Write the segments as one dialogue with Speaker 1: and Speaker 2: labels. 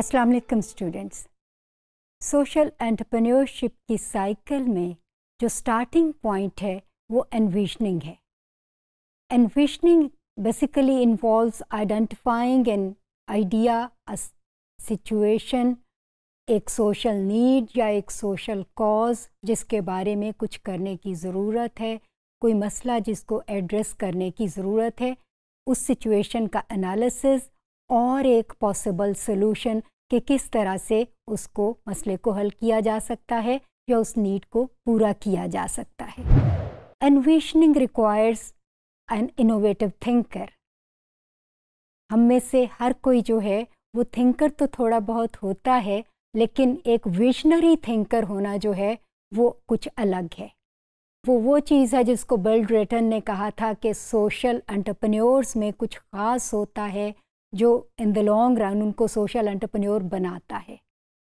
Speaker 1: अस्सलाम वालेकुम students social entrepreneurship की साइकिल में जो स्टार्टिंग पॉइंट है वो एनविजनिंग है envisioning basically involves identifying an idea situation एक सोशल नीड या एक सोशल कॉज जिसके बारे में कुछ करने की ज़रूरत है कोई मसला जिसको एड्रेस करने की ज़रूरत है उस सिचुएशन का एनालिसिस और एक पॉसिबल सोल्यूशन कि किस तरह से उसको मसले को हल किया जा सकता है या उस नीड को पूरा किया जा सकता है envisioning requires an innovative thinker हम में से हर कोई जो है वो थिंकर तो थोड़ा बहुत होता है लेकिन एक विशनरी थिंकर होना जो है वो कुछ अलग है वो वो चीज़ है जिसको बिल्ड रेटन ने कहा था कि सोशल एंटरप्रेन्योर्स में कुछ ख़ास होता है जो इन द लॉन्ग रन उनको सोशल एंटरप्रेन्योर बनाता है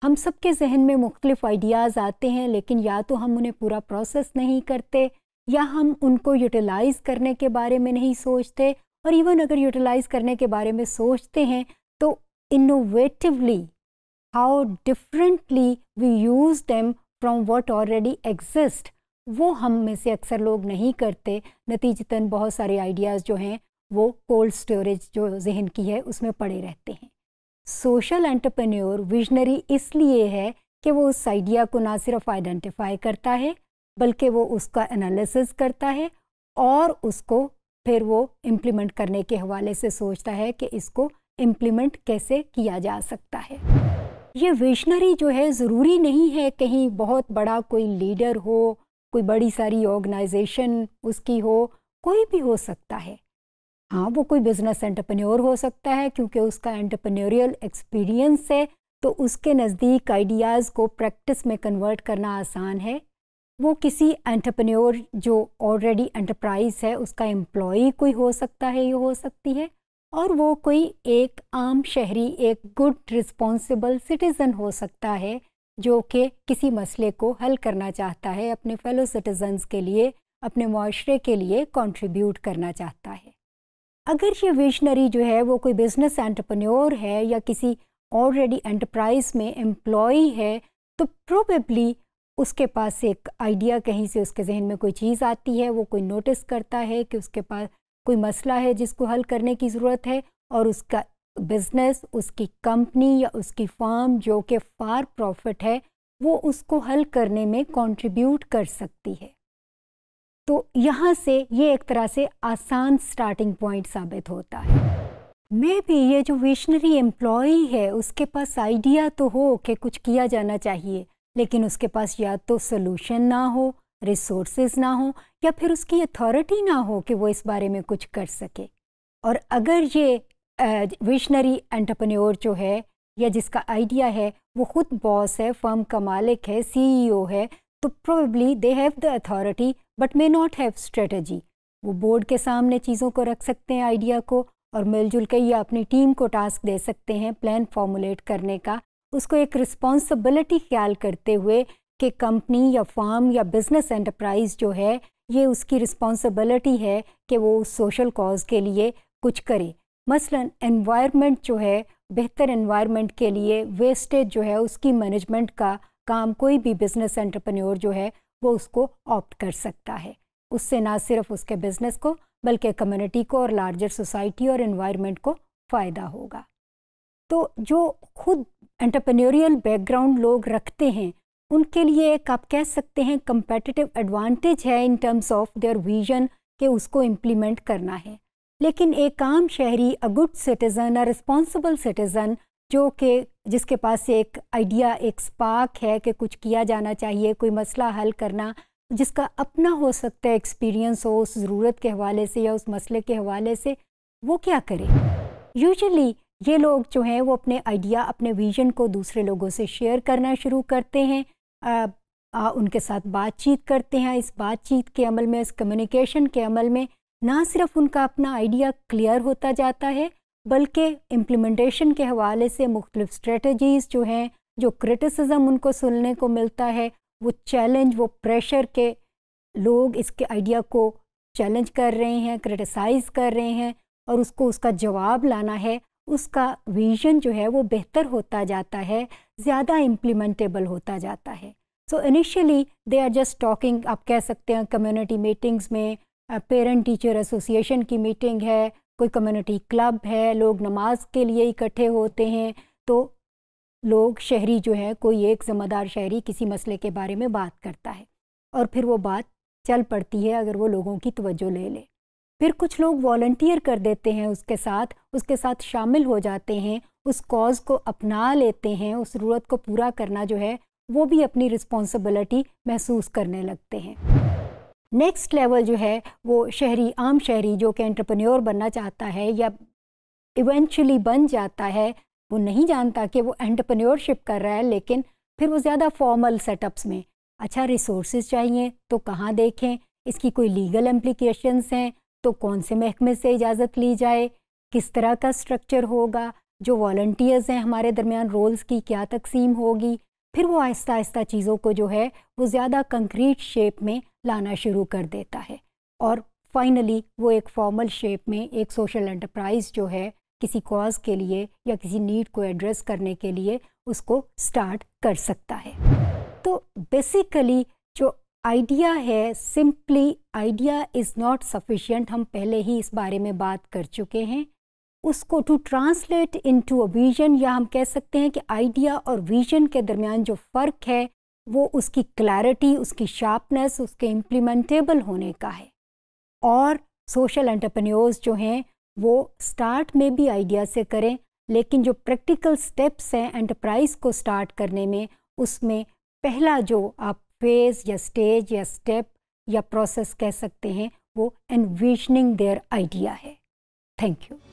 Speaker 1: हम सब के जहन में मुख्तलिफ आइडियाज़ आते हैं लेकिन या तो हम उन्हें पूरा प्रोसेस नहीं करते या हम उनको यूटिलाइज़ करने के बारे में नहीं सोचते और इवन अगर यूटिलाइज़ करने के बारे में सोचते हैं तो innovatively how differently we use them from what already exist वो हम में से अक्सर लोग नहीं करते नतीजतन बहुत सारे आइडियाज़ जो हैं वो कोल्ड स्टोरेज जो जहन की है उसमें पड़े रहते हैं सोशल एंटरप्रेन्योर विजनरी इसलिए है कि वो उस आइडिया को ना सिर्फ आइडेंटिफाई करता है बल्कि वो उसका एनालिसिस करता है और उसको फिर वो इम्प्लीमेंट करने के हवाले से सोचता है कि इसको इम्प्लीमेंट कैसे किया जा सकता है ये विजनरी जो है ज़रूरी नहीं है कहीं बहुत बड़ा कोई लीडर हो कोई बड़ी सारी ऑर्गेनाइजेशन उसकी हो कोई भी हो सकता है हाँ वो कोई बिजनेस एंटरप्रेन्योर हो सकता है क्योंकि उसका एंटरप्रेन्योरियल एक्सपीरियंस है तो उसके नज़दीक आइडियाज़ को प्रैक्टिस में कन्वर्ट करना आसान है वो किसी एंटरप्रेन्योर जो ऑलरेडी एंटरप्राइज है उसका एम्प्लॉई कोई हो सकता है ये हो सकती है और वो कोई एक आम शहरी एक गुड रिस्पॉन्सिबल सिटीज़न हो सकता है जो कि किसी मसले को हल करना चाहता है अपने फेलो सिटीजन्स के लिए अपने माशरे के लिए कॉन्ट्रीब्यूट करना चाहता है अगर ये विजनरी जो है वो कोई बिज़नेस एंटरप्रेन्योर है या किसी ऑलरेडी एंटरप्राइज में एम्प्लॉय है तो प्रोबेबली उसके पास एक आइडिया कहीं से उसके जहन में कोई चीज़ आती है वो कोई नोटिस करता है कि उसके पास कोई मसला है जिसको हल करने की ज़रूरत है और उसका बिजनेस उसकी कंपनी या उसकी फार्म जो कि फार प्रॉफिट है वो उसको हल करने में कंट्रीब्यूट कर सकती है तो यहाँ से ये एक तरह से आसान स्टार्टिंग पॉइंट साबित होता है मे भी ये जो विशनरी एम्प्लॉई है उसके पास आइडिया तो हो कि कुछ किया जाना चाहिए लेकिन उसके पास या तो सोल्यूशन ना हो रिसोर्सेज ना हो या फिर उसकी अथॉरिटी ना हो कि वो इस बारे में कुछ कर सके और अगर ये विशनरी एंटरप्रेन्योर जो है या जिसका आइडिया है वो खुद बॉस है फर्म का मालिक है सीईओ e है तो probably they have the authority but may not have strategy वो बोर्ड के सामने चीज़ों को रख सकते हैं आइडिया को और मिलजुल के या अपनी टीम को टास्क दे सकते हैं प्लान फॉर्मुलेट करने का उसको एक रिस्पॉन्सिबिलिटी ख्याल करते हुए कि कंपनी या फॉर्म या बिजनेस एंटरप्राइज जो है ये उसकी रिस्पॉन्सिबिलिटी है कि वो सोशल कॉज के लिए कुछ करे मसलन एनवायरनमेंट जो है बेहतर एनवायरनमेंट के लिए वेस्टेज जो है उसकी मैनेजमेंट का काम कोई भी बिजनेस एंटरप्रेन्योर जो है वो उसको ऑप्ट कर सकता है उससे ना सिर्फ उसके बिजनेस को बल्कि कम्युनिटी को और लार्जर सोसाइटी और इन्वायरमेंट को फ़ायदा होगा तो जो खुद एंटरप्रेन्योरियल बैकग्राउंड लोग रखते हैं उनके लिए एक आप कह सकते हैं कंपेटिटिव एडवांटेज है in terms of their vision के उसको इम्प्लीमेंट करना है लेकिन एक आम शहरी a good citizen a responsible citizen जो कि जिसके पास से एक आइडिया एक स्पार्क है कि कुछ किया जाना चाहिए कोई मसला हल करना जिसका अपना हो सकता है एक्सपीरियंस हो उस ज़रूरत के हवाले से या उस मसले के हवाले से वो क्या करे यूजली ये लोग जो हैं वो अपने आइडिया अपने विजन को दूसरे लोगों से शेयर करना शुरू करते हैं आ, आ, उनके साथ बातचीत करते हैं इस बातचीत के अमल में इस कम्युनिकेशन के अमल में ना सिर्फ उनका अपना आइडिया क्लियर होता जाता है बल्कि इम्प्लीमेंटेशन के हवाले से मुख्तफ स्ट्रेटजीज़ जो हैं जो क्रिटिसिज्म उनको सुनने को मिलता है वो चैलेंज वो प्रेशर के लोग इसके आइडिया को चैलेंज कर रहे हैं क्रिटिसाइज़ कर रहे हैं और उसको उसका जवाब लाना है उसका विजन जो है वो बेहतर होता जाता है ज़्यादा इम्प्लीमेंटेबल होता जाता है so initially they are just talking आप कह सकते हैं कम्युनिटी मीटिंग्स में पेरेंट टीचर एसोसिएशन की मीटिंग है कोई कम्युनिटी क्लब है लोग नमाज के लिए इकट्ठे होते हैं तो लोग शहरी जो है कोई एक ज़िम्मेदार शहरी किसी मसले के बारे में बात करता है और फिर वो बात चल पड़ती है अगर वो लोगों की तवज्जो ले ले फिर कुछ लोग वॉल्टियर कर देते हैं उसके साथ उसके साथ शामिल हो जाते हैं उस कॉज को अपना लेते हैं उस ज़रूरत को पूरा करना जो है वो भी अपनी रिस्पॉन्सिबिलिटी महसूस करने लगते हैं नेक्स्ट लेवल जो है वो शहरी आम शहरी जो कि एंटरप्रेन्योर बनना चाहता है या इवेंचुअली बन जाता है वो नहीं जानता कि वो एंटरप्रेन्योरशिप कर रहा है लेकिन फिर वो ज़्यादा फॉर्मल सेटअप्स में अच्छा रिसोर्स चाहिए तो कहाँ देखें इसकी कोई लीगल एम्प्लीकेशंस हैं तो कौन से महकमे से इजाज़त ली जाए किस तरह का स्ट्रक्चर होगा जो वॉल्टियर्स हैं हमारे दरमियान रोल्स की क्या तकसीम होगी फिर वो आहिस्ता आहिस्ता चीज़ों को जो है वो ज़्यादा कंक्रीट शेप में लाना शुरू कर देता है और फाइनली वो एक फॉर्मल शेप में एक सोशल एंटरप्राइज जो है किसी कॉज के लिए या किसी नीड को एड्रेस करने के लिए उसको स्टार्ट कर सकता है तो बेसिकली जो आइडिया है simply idea is not sufficient हम पहले ही इस बारे में बात कर चुके हैं उसको to translate into a vision या हम कह सकते हैं कि आइडिया और विजन के दरमियान जो फ़र्क है वो उसकी क्लैरिटी उसकी शार्पनेस उसके इम्प्लीमेंटेबल होने का है और सोशल एंटरप्रेन्योर्स जो हैं वो स्टार्ट में भी आइडिया से करें लेकिन जो प्रैक्टिकल स्टेप्स हैं एंटरप्राइज को स्टार्ट करने में उसमें पहला जो आप फेज़ या स्टेज या स्टेप या प्रोसेस कह सकते हैं वो एनविजनिंग देयर आइडिया है थैंक यू